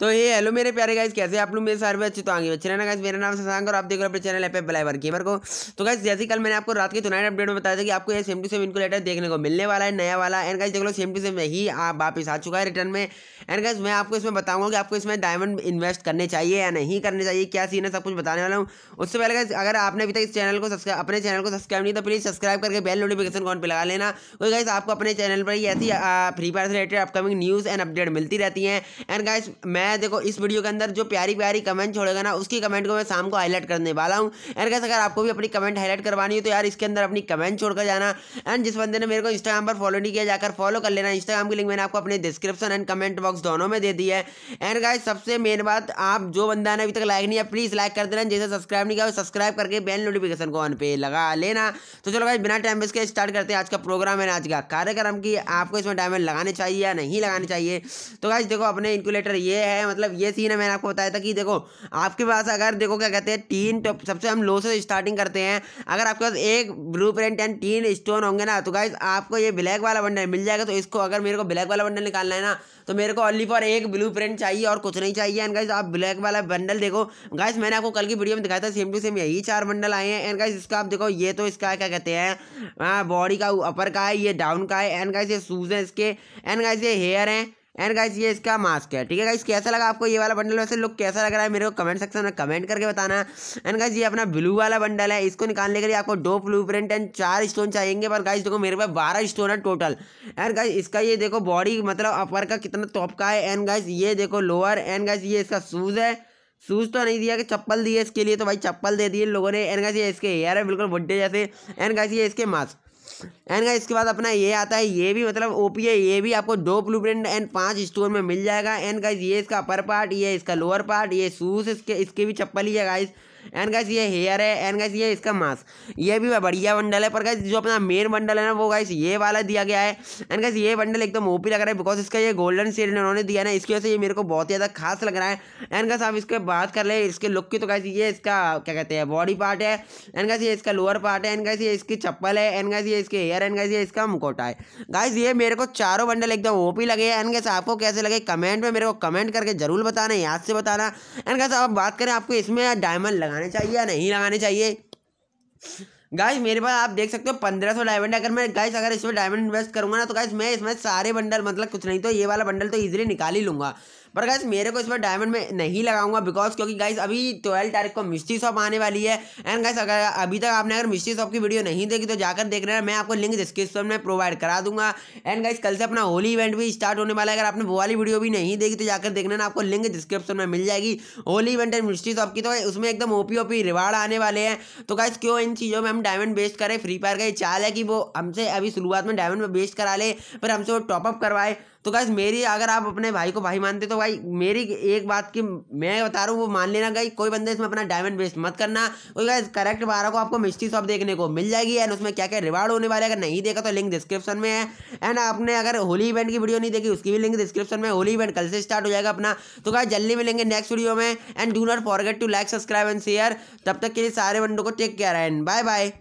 तो ये हेलो मेरे प्यारे गाइस कैसे आप लोग मेरे सारे अच्छे तो आगे बच्चे रहना गाइस मेरा नाम शशांक और आप देख रहे हो अपने चैनल पे बलाइवर गेमर को तो गाइस जैसे कल मैंने आपको रात के टुनाइट अपडेट में बताया था कि आपको ये सेम टू सेम इनको लेटर देखने को मिलने वाला है नया वाला एंड गाइस देख लो सेम टू सेम ही आप वापस आ चुका है रिटर्न में एंड गाइस मैं आपको इसमें बताऊंगा कि आपको इसमें डायमंड इन्वेस्ट करने चाहिए या नहीं करने चाहिए क्या सीन है सब कुछ बताने वाला हूँ उससे पहले गाइस अगर आपने अभी तक इस चैनल को सब्सक्राइब अपने चैनल को सब्सक्राइब नहीं तो प्लीज़ सब्सक्राइब करके बेल नोटिफिकेशन कौन पर लगा लेना क्योंकि गाइस आपको अपने चैनल पर ही ऐसी फ्री फायर से related upcoming news and update मिलती रहती है एंड गाइस मैं मैं देखो इस वीडियो के अंदर जो प्यारी प्यारी कमेंट छोड़ेगा ना उसकी कमेंट को मैं शाम को हाईलाइट करने वाला हूँ एंड कैसे अगर आपको भी अपनी कमेंट हाईलाइट करवानी हो तो यार इसके अंदर अपनी कमेंट छोड़कर जाना एंड जिस बंदे ने मेरे को इंस्टाग्राम पर फॉलो नहीं किया जाकर फॉलो कर लेना इंस्टाग्राम की लिंक मैंने आपको अपने डिस्क्रिप्शन एंड कमेंट बॉक्स दोनों में दे दी है एंड गाइज सबसे मेन बात आप जो बंदा ने अभी तक लाइक नहीं है प्लीज़ लाइक कर देना जैसे सब्सक्राइब नहीं किया सब्सक्राइब करके बेल नोटिफिकेशन को ऑन पे लगा लेना तो चलो भाई बिना टाइम इसके स्टार्ट करते हैं आज का प्रोग्राम है आज का कार्यक्रम की आपको इसमें डायमंड लगाने चाहिए या नहीं लगाने चाहिए तो गाइज देखो अपने इंकुलेटर ये है है मतलब ये सीन है मैंने आपको बताया था कि देखो आपके पास अगर देखो क्या कहते हैं तीन तो सबसे हम लो से स्टार्टिंग करते हैं अगर आपके पास एक ब्लू प्रिंट एंड तीन स्टोन होंगे ना तो गाइज आपको ये ब्लैक वाला बंडल मिल जाएगा तो इसको अगर मेरे को ब्लैक वाला बंडल निकालना है ना तो मेरे को ऑनली फॉर एक ब्लू प्रिंट चाहिए और कुछ नहीं चाहिए एंड गाइज आप ब्लैक वाला बंडल देखो गाइज मैंने आपको कल की वीडियो में दिखाया था सेम टू सेम यही चार बंडल आए हैं एंड गाइज इसका आप देखो ये तो इसका क्या कहते हैं बॉडी का अपर का है ये डाउन का है एंड गाइज ये शूज़ है इसके एंड गाइज ये हेयर है एंड गाइस ये इसका मास्क है ठीक है गाइस कैसा लगा आपको ये वाला बंडल वैसे लुक कैसा लग रहा है मेरे को कमेंट सेक्शन में कमेंट करके बताना एंड गाइस ये अपना ब्लू वाला बंडल है इसको निकालने के लिए आपको दो ब्लू प्रिंट एंड चार स्टोन चाहिए पर गाइस देखो मेरे पास बारह स्टोन है टोटल एंड गाइस इसका ये देखो बॉडी मतलब अपर का कितना टॉप का है एंड गाइस ये देखो लोअर एंड गाइस ये इसका शूज़ है शूज़ तो नहीं दिया कि चप्पल दिए इसके लिए तो भाई चप्पल दे दिए लोगों ने एंड गाइस ये इसके हेयर है बिल्कुल बुड्ढे जैसे एंड गाइस ये इसके मास्क एंड गाइस इसके बाद अपना ये आता है ये भी मतलब ओपी है ये भी आपको दो ब्लू एंड पांच स्टोन में मिल जाएगा एंड गाइस ये इसका अपर पार्ट ये इसका लोअर पार्ट ये शूज इसके इसके भी चप्पल ही है गाइस एंड गाइस ये हेयर है एंड गाइस ये इसका मास्क ये भी बढ़िया बंडल है पर गाइस जो अपना मेन बंडल है ना वो गाइस ये वाला दिया गया है एंड गाइस ये बंडल एकदम तो ओपी लग रहा है बिकॉज इसका ये गोल्डन शेड उन्होंने दिया ना इसकी वजह से ये मेरे को बहुत ज़्यादा खास लग रहा है एंड गाइस आप इसके बात कर ले इसके लुक की तो गाइस ये इसका क्या कहते हैं बॉडी पार्ट है एंड गाइस ये इसका लोअर पार्ट है एंड गाइस ये इसकी चप्पल है एंड गाइस ये इसके हेयर प्लेयर एंड गाइज ये इसका मुकोटा है गाइज ये मेरे को चारों बंडल एकदम ओपी लगे हैं एंड गैस आपको कैसे लगे कमेंट में मेरे को कमेंट करके जरूर बताना याद से बताना एंड गैस अब बात करें आपको इसमें डायमंड लगाने चाहिए या नहीं लगाने चाहिए गाइस मेरे पास आप देख सकते हो पंद्रह सौ डायमंड अगर मैं गाइस अगर इसमें डायमंड इन्वेस्ट करूंगा ना तो गाइस मैं इसमें सारे बंडल मतलब कुछ नहीं तो ये वाला बंडल तो ईजिली निकाल ही लूंगा पर गाइस मेरे को इसमें डायमंड में नहीं लगाऊंगा बिकॉज क्योंकि गाइस अभी ट्वेल्व तारीख को मिस्ट्री शॉप आने वाली है एंड गाइस अगर अभी तक आपने अगर मिस्ट्री शॉप की वीडियो नहीं देखी तो जाकर देख रहे मैं आपको लिंक डिस्क्रिप्शन में प्रोवाइड करा दूंगा एंड गाइस कल से अपना होली इवेंट भी स्टार्ट होने वाला है अगर आपने वो वाली वीडियो भी नहीं देखी तो जाकर देख रहे आपको लिंक डिस्क्रिप्शन में मिल जाएगी Holi event and mystery shop की तो उसमें एकदम ओपी ओपी रिवार्ड आने वाले हैं तो गाइस क्यों इन चीज़ों में हम डायमंड बेस्ट करें फ्री फायर का ये चाल है कि वो हमसे अभी शुरुआत में डायमंड बेस्ट करा ले पर हमसे वो टॉपअप करवाए तो गाइज मेरी अगर आप अपने भाई को भाई मानते तो भाई मेरी एक बात की मैं बता रहा हूँ वो मान लेना गाई कोई बंदे इसमें अपना डायमंड वेस्ट मत करना और गाइज करेक्ट बारह को आपको मिस्ट्री शॉप देखने को मिल जाएगी एंड उसमें क्या क्या रिवार्ड होने वाले अगर नहीं देखा तो लिंक डिस्क्रिप्शन में है एंड आपने अगर होली इवेंट की वीडियो नहीं देखी उसकी भी लिंक डिस्क्रिप्शन में होली इवेंट कल से स्टार्ट हो जाएगा अपना तो गाइज जल्दी मिलेंगे नेक्स्ट वीडियो में and do not forget to like subscribe and share तब तक के लिए सारे बंदों को take care and bye bye